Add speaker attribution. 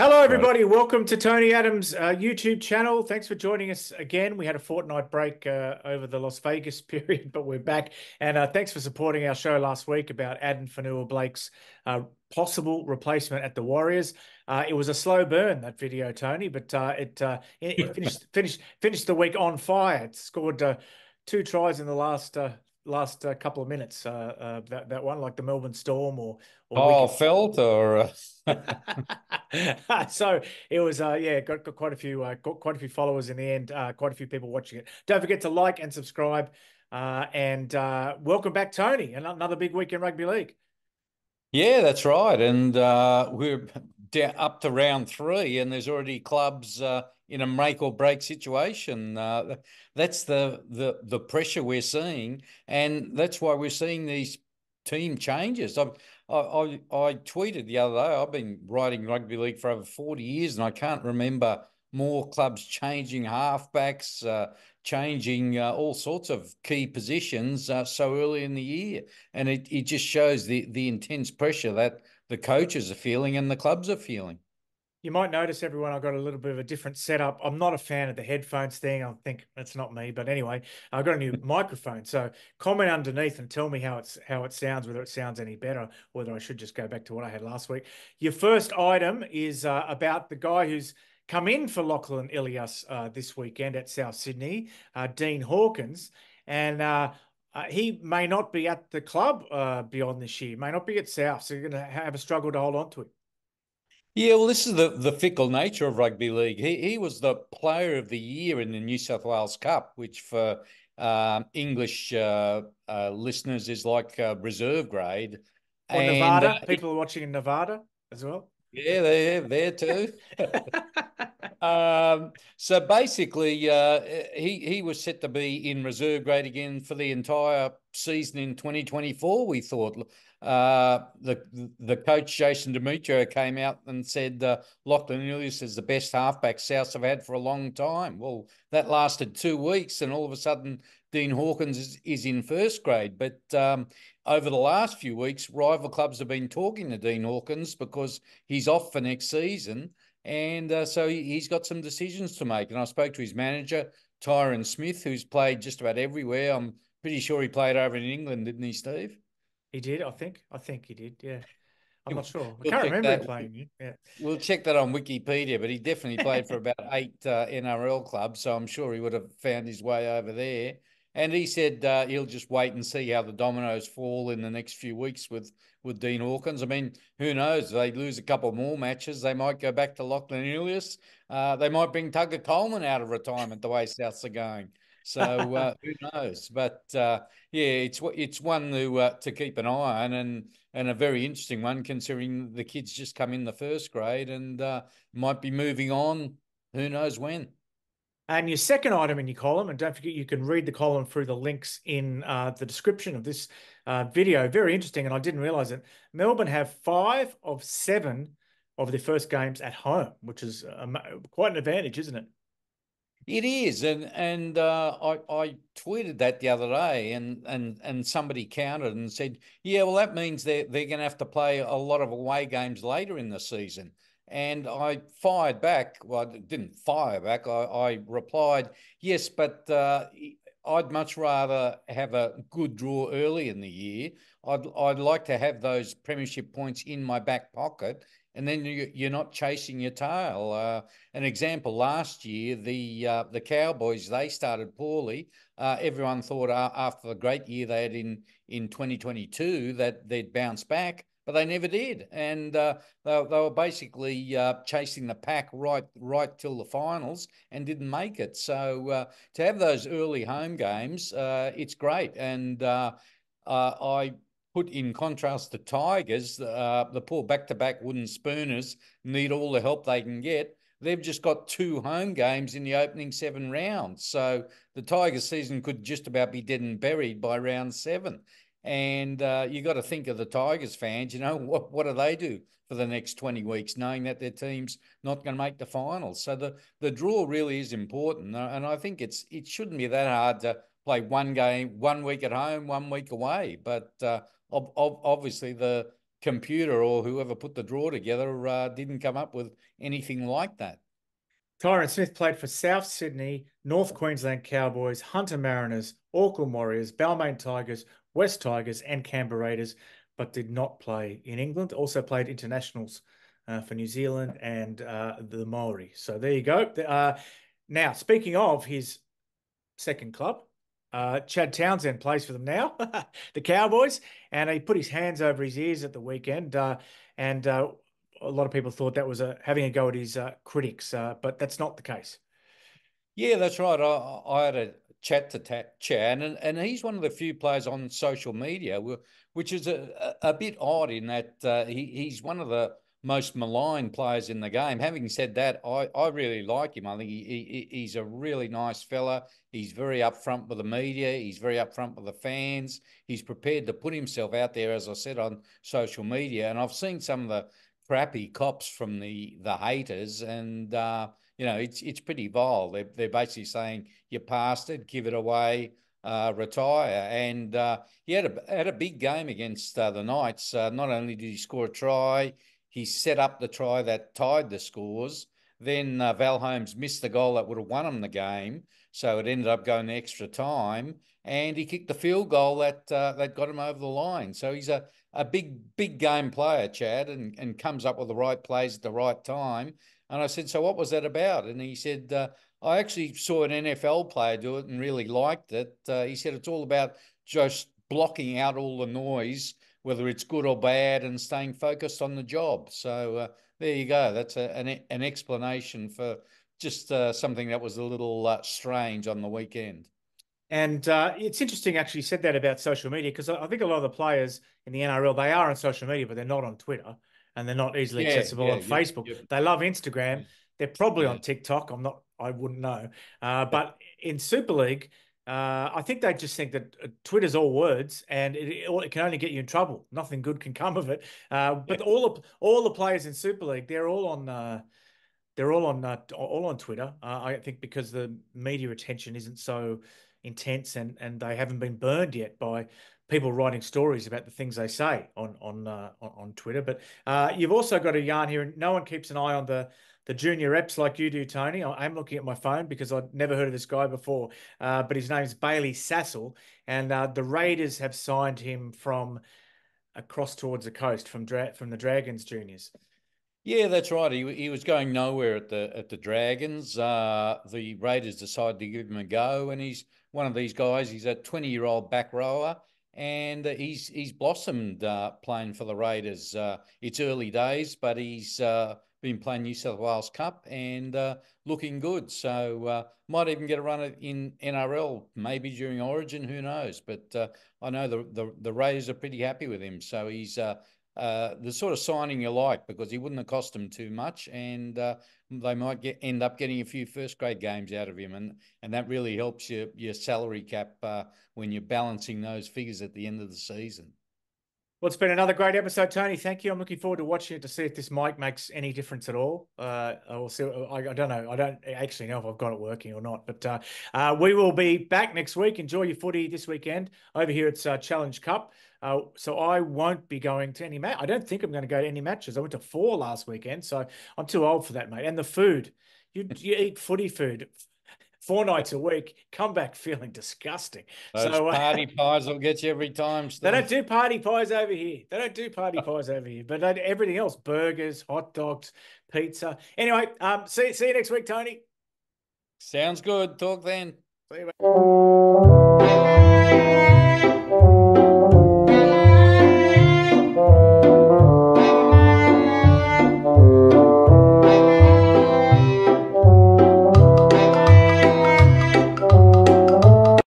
Speaker 1: Hello, everybody. Welcome to Tony Adams' uh, YouTube channel. Thanks for joining us again. We had a fortnight break uh, over the Las Vegas period, but we're back. And uh, thanks for supporting our show last week about Adam Fanua Blake's uh, possible replacement at the Warriors. Uh, it was a slow burn that video, Tony, but uh, it, it, finished finished finished the week on fire. It scored two tries in the last last uh, couple of minutes? Uh, uh, that that one, like the Melbourne Storm, or, or oh Felt or uh, so it was. Uh, yeah, got, got, quite a few uh, quite a few followers in the end. quite a few people watching it. Don't forget to like and subscribe. and welcome back, Tony, and another big week in rugby league.
Speaker 2: Yeah, that's right, and we're up to round three, and there's already clubs in a make or break situation. Uh, that's the, the the pressure we're seeing, and that's why we're seeing these team changes. I, I I tweeted the other day. I've been writing rugby league for over forty years, and I can't remember more clubs changing halfbacks, uh, changing uh, all sorts of key positions uh, so early in the year, and it, it just shows the the intense pressure that the coaches are feeling and the clubs are feeling
Speaker 1: you might notice everyone i've got a little bit of a different setup i'm not a fan of the headphones thing i think that's not me but anyway i've got a new microphone so comment underneath and tell me how it's how it sounds whether it sounds any better whether i should just go back to what i had last week your first item is uh, about the guy who's come in for lachlan ilias uh, this weekend at south sydney uh, dean hawkins and uh, uh he may not be at the club uh, beyond this year, may not be at South, so you're going to have a struggle to hold on to him. Yeah, well, this is the,
Speaker 2: the fickle nature of rugby league. He, he was the player of the year in the New South Wales Cup, which for um, English uh, uh, listeners is like uh, reserve grade.
Speaker 1: Or and, Nevada. Uh, People are watching in Nevada as well.
Speaker 2: Yeah, they're there too. um, so basically, uh, he he was set to be in reserve grade again for the entire season in 2024. We thought uh, the the coach Jason Demetrio came out and said uh, Lachlan Ilias is the best halfback South have had for a long time. Well, that lasted two weeks, and all of a sudden Dean Hawkins is, is in first grade. But um, over the last few weeks, rival clubs have been talking to Dean Hawkins because he's off for next season. And uh, so he, has got some decisions to make. And I spoke to his manager, Tyron Smith, who's played just about everywhere. I'm Pretty sure he played over in England, didn't he, Steve?
Speaker 1: He did, I think. I think he did, yeah. I'm not sure. We'll I can't remember that. playing. Yeah.
Speaker 2: We'll check that on Wikipedia, but he definitely played for about eight uh, NRL clubs, so I'm sure he would have found his way over there. And he said uh, he'll just wait and see how the dominoes fall in the next few weeks with with Dean Hawkins. I mean, who knows? They lose a couple more matches. They might go back to Lachlan Ilias. Uh, they might bring Tugger Coleman out of retirement the way Souths are going. So uh, who knows? But uh, yeah, it's it's one to uh, to keep an eye on, and and a very interesting one considering the kids just come in the first grade and uh,
Speaker 1: might be moving on. Who knows when? And your second item in your column, and don't forget you can read the column through the links in uh, the description of this uh, video. Very interesting, and I didn't realize it. Melbourne have five of seven of their first games at home, which is uh, quite an advantage, isn't it? It is, and and uh,
Speaker 2: I I tweeted that the other day, and and and somebody countered and said, yeah, well that means they they're, they're going to have to play a lot of away games later in the season. And I fired back. Well, I didn't fire back. I, I replied, yes, but uh, I'd much rather have a good draw early in the year. I'd I'd like to have those premiership points in my back pocket and then you, are not chasing your tail. Uh, an example last year, the uh, the Cowboys they started poorly. Uh, everyone thought uh, after the great year they had in in 2022 that they'd bounce back, but they never did, and uh, they, they, were basically uh, chasing the pack right right till the finals and didn't make it. So to have those early home games, it's great, and I put in contrast to Tigers, uh, the poor back-to-back wooden spooners need all the help they can get. They've just got two home games in the opening seven rounds. So the Tiger season could just about be dead and buried by round seven. And uh, you got to think of the Tigers fans, you know, what, what do they do for the next 20 weeks, knowing that their team's not going to make the finals? So the, the draw really is important. Uh, and I think it's it shouldn't be that hard to play one game, one week at home, one week away. But uh, ob- ob- obviously the computer or whoever put the draw together uh, didn't come up with
Speaker 1: anything like that. Tyron Smith played for South Sydney, North Queensland Cowboys, Hunter Mariners, Auckland Warriors, Balmain Tigers, West Tigers, and Canberra Raiders, but did not play in England. Also played internationals uh, for New Zealand and uh, the Maori. So there you go. Uh, now, speaking of his second club, uh, Chad Townsend plays for them now, the Cowboys, and he put his hands over his ears at the weekend. Uh, and uh, a lot of people thought that was uh, having a go at his uh, critics, uh, but that's not the case.
Speaker 2: Yeah, that's right. I, I had a chat to ta- Chad, and, and he's one of the few players on social media, which is a, a, a bit odd in that he, he's one of the most maligned players in the game. Having said that, I, I really like him. I think he, he, he's a really nice fella. He's very upfront with the media. He's very upfront with the fans. He's prepared to put himself out there, as I said, on social media. And I've seen some of the crappy cops from the the haters, and uh, you know it's it's pretty vile. They're they're basically saying you passed it, give it away. Uh, retire. And uh, he had a had a big game against uh, the Knights. Uh, not only did he score a try, he set up the try that tied the scores. Then uh, Val Holmes missed the goal that would have won him the game, so it ended up going extra time. And he kicked the field goal that uh, that got him over the line. So he's a, a big big game player, Chad, and and comes up with the right plays at the right time. And I said, so what was that about? And he said, uh, I actually saw an NFL player do it and really liked it. Uh, he said it's all about just blocking out all the noise whether it's good or bad, and staying focused on the job. So uh, there you go. That's a, an, an explanation for just uh, something that was a little uh, strange on the weekend.
Speaker 1: And uh, it's interesting, actually, you said that about social media because I think a lot of the players in the NRL they are on social media, but they're not on Twitter and they're not easily yeah, accessible yeah, on yeah, Facebook. They love Instagram. Mm. They're probably on TikTok. I'm not. I wouldn't know. Uh, but in Super League, uh, I think they just think that uh, Twitter's all words, and it, it, can only get you in trouble. Nothing good can come of it. Uh, but yeah. all the all the players in Super League, they're all on uh, they're all on uh, all on Twitter. Uh, I think because the media attention isn't so intense, and and they haven't been burned yet by people writing stories about the things they say on on on, on Twitter. But you've also got a yarn here, and no one keeps an eye on the the junior reps like you do, Tony. I'm looking at my phone because I'd never heard of this guy before, uh, but his name's Bailey Sassel, and uh, the Raiders have signed him from across towards the coast from dra- from the Dragons juniors.
Speaker 2: Yeah, that's right. He, he was going nowhere at the at the Dragons. Uh, the Raiders decided to give him a go, and he's one of these guys. He's a 20 year old back rower and uh, he's he's blossomed uh, playing for the Raiders. Uh, it's early days, but he's uh, been playing New South Wales Cup and uh, looking good. So uh, might even get a run in NRL, maybe during Origin, who knows? But uh, I know the, the, the Rays are pretty happy with him. So he's uh, uh, the sort of signing you like because he wouldn't have cost them too much, and uh, they might get end up getting a few first grade games out of him, and and that really helps your your salary cap when you're balancing those figures at the end of the season.
Speaker 1: Well, it's been another great episode, Tony. Thank you. I'm looking forward to watching it to see if this mic makes any difference at all. Uh, I will see. Uh, I, I, don't know. I don't actually know if I've got it working or not. But uh, uh, we will be back next week. Enjoy your footy this weekend over here. It's uh, Challenge Cup. Uh, so I won't be going to any match. I don't think I'm going to go to any matches. I went to four last weekend, so I'm too old for that, mate. And the food, you you eat footy food four nights a week, come back feeling disgusting. Those so
Speaker 2: uh, party uh, pies will get
Speaker 1: you every time. Steve. They don't do party pies over here. They don't do party oh. pies over here, but everything else burgers, hot dogs, pizza. Anyway, um, see, see you next week, Tony. Sounds good. Talk then. See you. Mate.